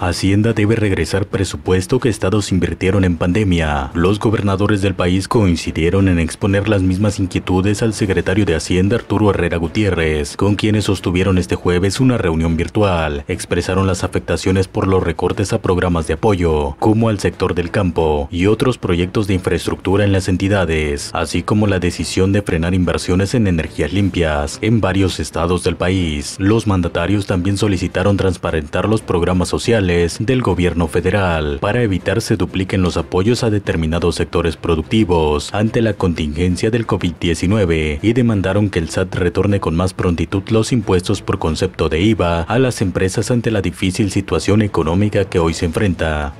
Hacienda debe regresar presupuesto que estados invirtieron en pandemia. Los gobernadores del país coincidieron en exponer las mismas inquietudes al secretario de Hacienda Arturo Herrera Gutiérrez, con quienes sostuvieron este jueves una reunión virtual. Expresaron las afectaciones por los recortes a programas de apoyo, como al sector del campo y otros proyectos de infraestructura en las entidades, así como la decisión de frenar inversiones en energías limpias en varios estados del país. Los mandatarios también solicitaron transparentar los programas sociales del gobierno federal para evitar se dupliquen los apoyos a determinados sectores productivos ante la contingencia del COVID-19 y demandaron que el SAT retorne con más prontitud los impuestos por concepto de IVA a las empresas ante la difícil situación económica que hoy se enfrenta.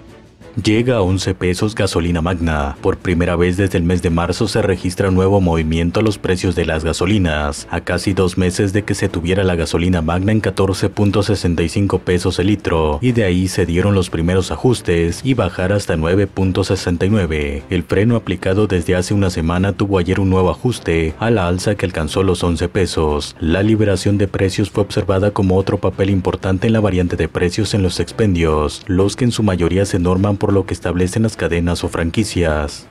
Llega a 11 pesos gasolina magna. Por primera vez desde el mes de marzo se registra un nuevo movimiento a los precios de las gasolinas, a casi dos meses de que se tuviera la gasolina magna en 14.65 pesos el litro, y de ahí se dieron los primeros ajustes y bajar hasta 9.69. El freno aplicado desde hace una semana tuvo ayer un nuevo ajuste a la alza que alcanzó los 11 pesos. La liberación de precios fue observada como otro papel importante en la variante de precios en los expendios, los que en su mayoría se norman por lo que establecen las cadenas o franquicias.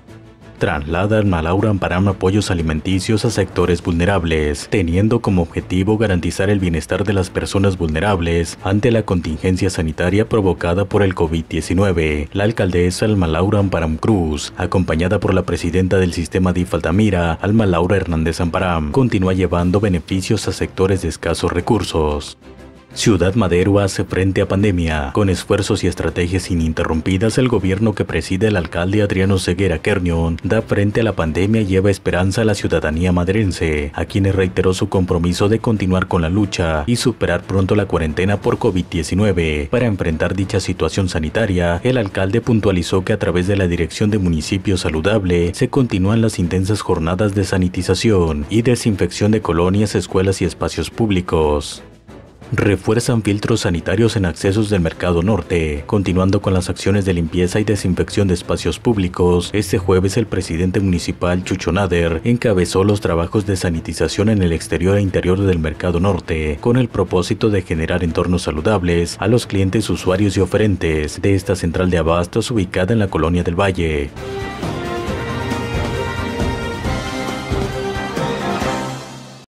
Trasladan Alma Laura amparam apoyos alimenticios a sectores vulnerables, teniendo como objetivo garantizar el bienestar de las personas vulnerables ante la contingencia sanitaria provocada por el COVID-19. La alcaldesa Alma Laura Amparam Cruz, acompañada por la presidenta del sistema de Altamira, Alma Laura Hernández Amparam, continúa llevando beneficios a sectores de escasos recursos. Ciudad Madero hace frente a pandemia. Con esfuerzos y estrategias ininterrumpidas, el gobierno que preside el alcalde Adriano Ceguera Kernion da frente a la pandemia y lleva esperanza a la ciudadanía madrense, a quienes reiteró su compromiso de continuar con la lucha y superar pronto la cuarentena por COVID-19. Para enfrentar dicha situación sanitaria, el alcalde puntualizó que a través de la Dirección de Municipio Saludable se continúan las intensas jornadas de sanitización y desinfección de colonias, escuelas y espacios públicos refuerzan filtros sanitarios en accesos del mercado norte. Continuando con las acciones de limpieza y desinfección de espacios públicos, este jueves el presidente municipal Chucho Nader encabezó los trabajos de sanitización en el exterior e interior del mercado norte, con el propósito de generar entornos saludables a los clientes usuarios y oferentes de esta central de abastos ubicada en la colonia del Valle.